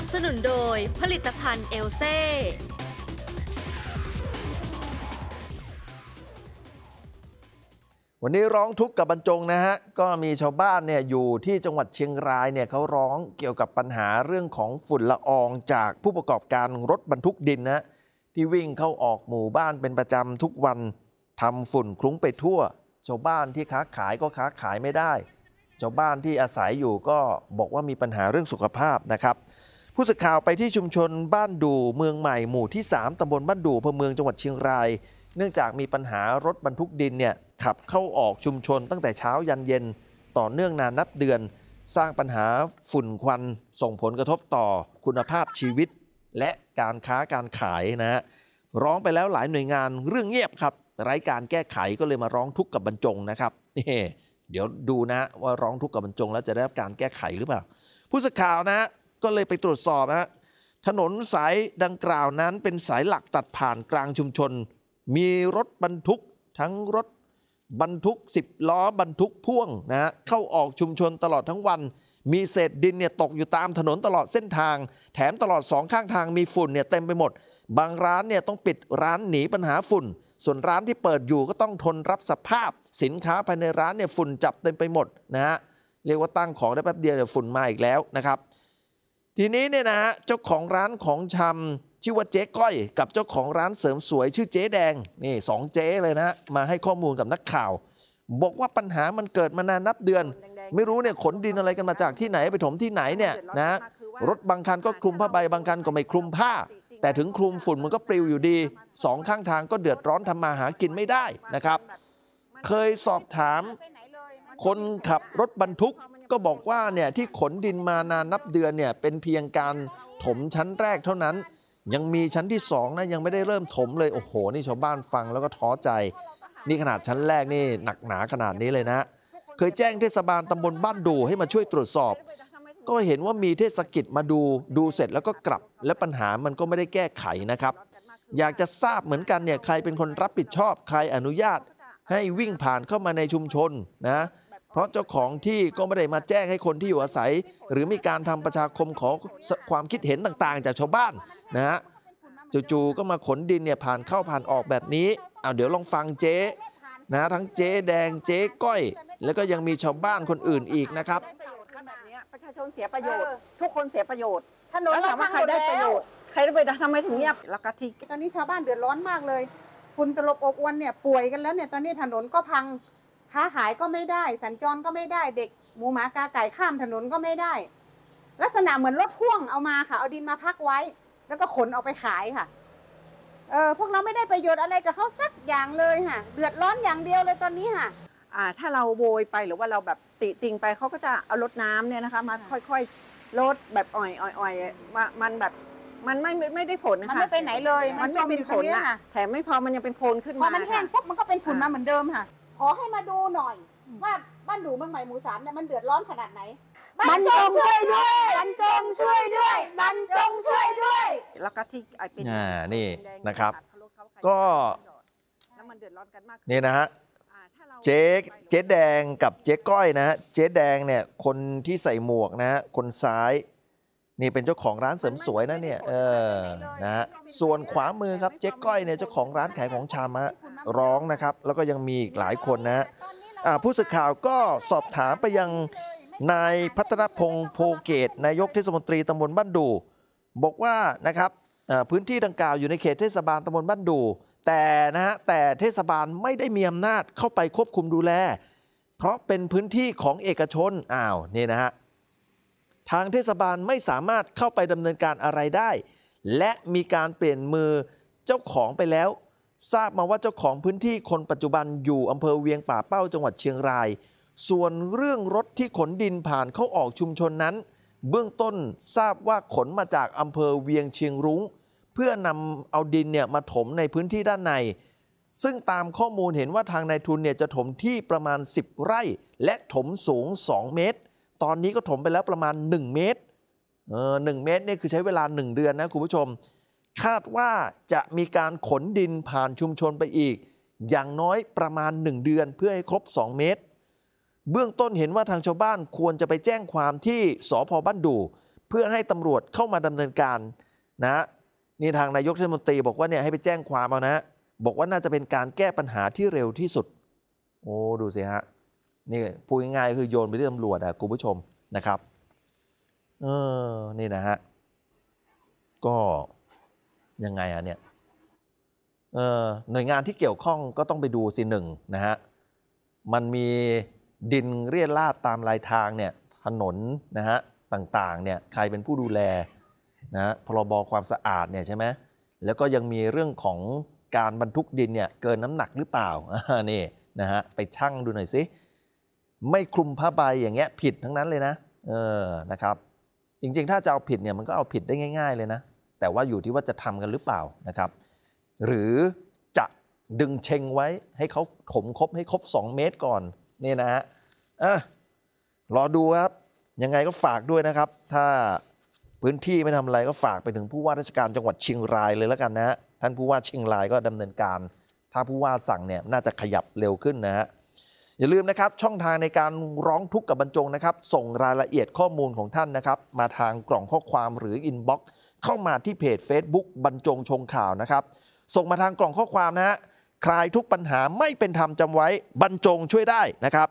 นับสนุนโดยผลิตภัณฑ์เอลเซ่ วันนี้ร้องทุกข์กับบรรจงนะฮะ ก็มีชาวบ้านเนี่ยอยู่ที่จังหวัดเชียงรายเนี่ยเขาร้องเกี่ยวกับปัญหาเรื่องของฝุ่นละออง จากผู้ประกอบการรถบรรทุกดินนะ ที่วิ่งเข้าออกหมู่บ้านเป็นประจำทุกวันทำฝุ่นคลุ้งไปทั่วชาวบ้านที่ค้าขายก็ค้าขายไม่ได้ ชาวบ้านที่อาศัยอยู่ก็บอกว่ามีปัญหาเรื่องสุขภาพนะครับผู้สื่อข่าวไปที่ชุมชนบ้านดูเมืองใหม่หมู่ที่ 3ตำบลบ้านดูอำเภอเมืองจังหวัดเชียงราย เนื่องจากมีปัญหารถบรรทุกดินเนี่ยขับเข้าออกชุมชน ตั้งแต่เช้ายันเย็นต่อเนื่องนานนับเดือน สร้างปัญหาฝุ่นควันส่งผลกระทบต่อคุณภาพชีวิต และการค้าการขายนะฮะร้องไปแล้วหลายหน่วยงานเรื่องเงียบครับไร้การแก้ไขก็เลยมาร้องทุกข์กับบรรจงนะครับนี่เดี๋ยวดูนะว่าร้องทุกข์กับบรรจงแล้วจะได้รับการแก้ไขหรือเปล่าผู้สื่อข่าวนะก็เลยไปตรวจสอบฮะ ถนนสายดังกล่าวนั้นเป็นสายหลักตัดผ่านกลางชุมชน มีรถบรรทุกทั้งรถ บรรทุก10ล้อบรรทุกพ่วงนะฮะ เข้าออกชุมชนตลอดทั้งวัน มีเศษดินเนี่ยตกอยู่ตามถนนตลอดเส้นทาง แถมตลอดสองข้างทางมีฝุ่นเนี่ยเต็มไปหมด บางร้านเนี่ยต้องปิดร้านหนีปัญหาฝุ่น ส่วนร้านที่เปิดอยู่ก็ต้องทนรับสภาพ สินค้าภายในร้านเนี่ยฝุ่นจับเต็มไปหมดนะฮะ เรียกว่าตั้งของได้แป๊บเดียวเนี่ยฝุ่นมาอีกแล้วนะครับทีนี้เนี่ยนะฮะเจ้าของร้านของชำ ชื่อว่าเจ๊ ก้อย กับเจ้าของร้านเสริมสวยชื่อเจ๊แดงนี่สองเจ๊เลยนะมาให้ข้อมูลกับนักข่าว บอกว่าปัญหามันเกิดมานานนับเดือน ไม่รู้เนี่ยขนดินอะไรกันมาจากที่ไหนไปถมที่ไหนเนี่ยนะรถบางคันก็คลุมผ้าใบบางคันก็ไม่คลุมผ้า แต่ถึงคลุมฝุ่นมันก็ปลิวอยู่ดีสองข้างทางก็เดือดร้อนทำมาหากินไม่ได้นะครับ เคยสอบถามคนขับรถบรรทุกก็บอกว่าเนี่ยที่ขนดินมานานนับเดือนเนี่ย เป็นเพียงการถมชั้นแรกเท่านั้น ยังมีชั้นที่สองนะยังไม่ได้เริ่มถมเลยโอ้โห นี่ชาวบ้านฟังแล้วก็ท้อใจ นี่ขนาดชั้นแรกนี่หนักหนาขนาดนี้เลยนะ เคยแจ้งเทศบาลตำบลบ้านดูให้มาช่วยตรวจสอบ ก็เห็นว่ามีเทศกิจมาดูดูเสร็จแล้วก็กลับ และปัญหามันก็ไม่ได้แก้ไขนะครับ อยากจะทราบเหมือนกันเนี่ยใครเป็นคนรับผิดชอบใครอนุญาต ให้วิ่งผ่านเข้ามาในชุมชนนะเพราะเจ้าของที่ก็ไม่ได้มาแจ้งให้คนที่อยู่อาศัย หรือมีการทำประชาคมขอความคิดเห็นต่างๆ จากชาวบ้านนะฮะจู่ๆก็มาขนดินเนี่ยผ่านเข้าผ่านออกแบบนี้เอาเดี๋ยวลองฟังเจ๊นะทั้งเจ๊แดงเจ๊ก้อย แล้วก็ยังมีชาวบ้านคนอื่นอีกนะครับประชาชนเสียประโยชน์ ทุกคนเสียประโยชน์ถนนเราด้ประดยชน์ใครได้ไปทำไมถึงเงียบแล้วก็ที่ตอนนี้ชาวบ้านเดือดร้อนมากเลยฝุ่นตลบอบอวนเนี่ยป่วยกันแล้วเนี่ยตอนนี้ถนนก็พังค้าขายก็ไม่ได้ สัญจรก็ไม่ได้ เด็กหมูหมากาไก่ข้ามถนนก็ไม่ได้ ลักษณะเหมือนรถพ่วงเอามาค่ะ เอาดินมาพักไว้ แล้วก็ขนออกไปขายค่ะเออพวกเราไม่ได้ประโยชน์อะไรกับเขาสักอย่างเลยค่ะเดือดร้อนอย่างเดียวเลยตอนนี้ค่ะอ่า ถ้าเราโวยไปหรือว่าเราแบบติติงไปเขาก็จะเอารถน้ำเนี่ยนะคะ มาค่อยๆลดแบบอ่อยอ่อยๆมามันแบบมันไม่ไม่ได้ผลนะคะมันไม่ไปไหนเลย มันไม่เป็นผลนะแถมไม่พอ มันยังเป็นโคลนขึ้นมาพอมันแห้งปุ๊บมันก็เป็นฝุ่นมาเหมือนเดิมค่ะขอให้มาดูหน่อย ว่าบ้านหนูเมืองใหม่หมู่สามเนี่ยมันเดือดร้อนขนาดไหนบันจงช่วยด้วยบันจงช่วยด้วยบันจงช่วยด้วย แล้วก็ที่ไอ้เป็นนี่นะครับ ก็้มันเดือดร้อนกันมากนี่นะฮะเจ๊เจ๊แดงกับเจ๊ก้อยนะฮะเจ๊แดงเนี่ยคนที่ใส่หมวกนะฮะคนซ้าย นี่เป็นเจ้าของร้านเสริมสวยนะเนี่ยเออนะฮะส่วนขวามือครับเจ๊ก้อยเนี่ยเจ้าของร้านขายของชำฮะร้องนะครับ แล้วก็ยังมีอีกหลายคนนะผู้สื่อข่าวก็สอบถามไปยังนายพัฒนพงศ์โพเกตนายกเทศมนตรีตำบลบ้านดู บอกว่านะครับพื้นที่ดังกล่าวอยู่ในเขตเทศบาลตำบลบ้านดู แต่นะฮะแต่เทศบาลไม่ได้มีอำนาจเข้าไปควบคุมดูแล เพราะเป็นพื้นที่ของเอกชนอ้าวนี่นะฮะทางเทศบาลไม่สามารถเข้าไปดำเนินการอะไรได้ และมีการเปลี่ยนมือเจ้าของไปแล้วทราบมาว่าเจ้าของพื้นที่คนปัจจุบันอยู่อำเภอเวียงป่าเป้าจังหวัดเชียงราย ส่วนเรื่องรถที่ขนดินผ่านเข้าออกชุมชนนั้น เบื้องต้นทราบว่าขนมาจากอำเภอเวียงเชียงรุง้งเพื่อนำเอาดินเนี่ยมาถมในพื้นที่ด้านใน ซึ่งตามข้อมูลเห็นว่าทางนายทุนเนี่ยจะถมที่ประมาณ 10 ไร่และถมสูง 2 เมตร ตอนนี้ก็ถมไปแล้วประมาณ 1 เมตรเออ1เมตรนี่คือใช้เวลา 1 เดือนนะคุณผู้ชมคาดว่าจะมีการขนดินผ่านชุมชนไปอีก อย่างน้อยประมาณ 1 เดือนเพื่อให้ครบ 2 เมตร เบื้องต้นเห็นว่าทางชาวบ้านควรจะไปแจ้งความที่สพบ้านดู่เพื่อให้ตำรวจเข้ามาดำเนินการนะนี่ทางนายกเทศมนตรี บอกว่าเนี่ยให้ไปแจ้งความเอานะ บอกว่าน่าจะเป็นการแก้ปัญหาที่เร็วที่สุด โอ้ดูสิฮะนี่พูดง่ายๆคือโยนไปที่ตำรวจอะคุณผู้ชมนะครับเออนี่นะฮะก็ยังไง อ่ะเนี่ย หน่วยงานที่เกี่ยวข้องก็ต้องไปดูสิหนึ่งนะฮะ มันมีดินเรียดราดตามลายทางเนี่ย ถนนนะฮะต่างๆเนี่ยใครเป็นผู้ดูแลนะพรบความสะอาดเนี่ยใช่ไหม แล้วก็ยังมีเรื่องของการบรรทุกดินเนี่ยเกินน้ำหนักหรือเปล่า นี่นะฮะไปชั่งดูหน่อยสิ ไม่คลุมผ้าใบอย่างเงี้ยผิดทั้งนั้นเลยนะ เออ นะครับ จริงๆถ้าจะเอาผิดเนี่ยมันก็เอาผิดได้ง่ายๆเลยนะแต่ว่าอยู่ที่ว่าจะทำกันหรือเปล่านะครับ หรือจะดึงเชงไว้ให้เขาถมครบให้ครบ 2 เมตรก่อนนี่นะฮะอ่ะรอดูครับ ยังไงก็ฝากด้วยนะครับ ถ้าพื้นที่ไม่ทำอะไรก็ฝากไปถึงผู้ว่าราชการจังหวัดเชียงรายเลยแล้วกันนะฮะท่านผู้ว่าเชียงรายก็ดำเนินการ ถ้าผู้ว่าสั่งเนี่ยน่าจะขยับเร็วขึ้นนะฮะอย่าลืมนะครับช่องทางในการร้องทุกข์กับบรรจงนะครับส่งรายละเอียดข้อมูลของท่านนะครับมาทางกล่องข้อความหรืออินบ็อกซ์เข้ามาที่เพจ Facebook บรรจงชงข่าวนะครับส่งมาทางกล่องข้อความนะฮะคลายทุกปัญหาไม่เป็นธรรมจำไว้บรรจงช่วยได้นะครับ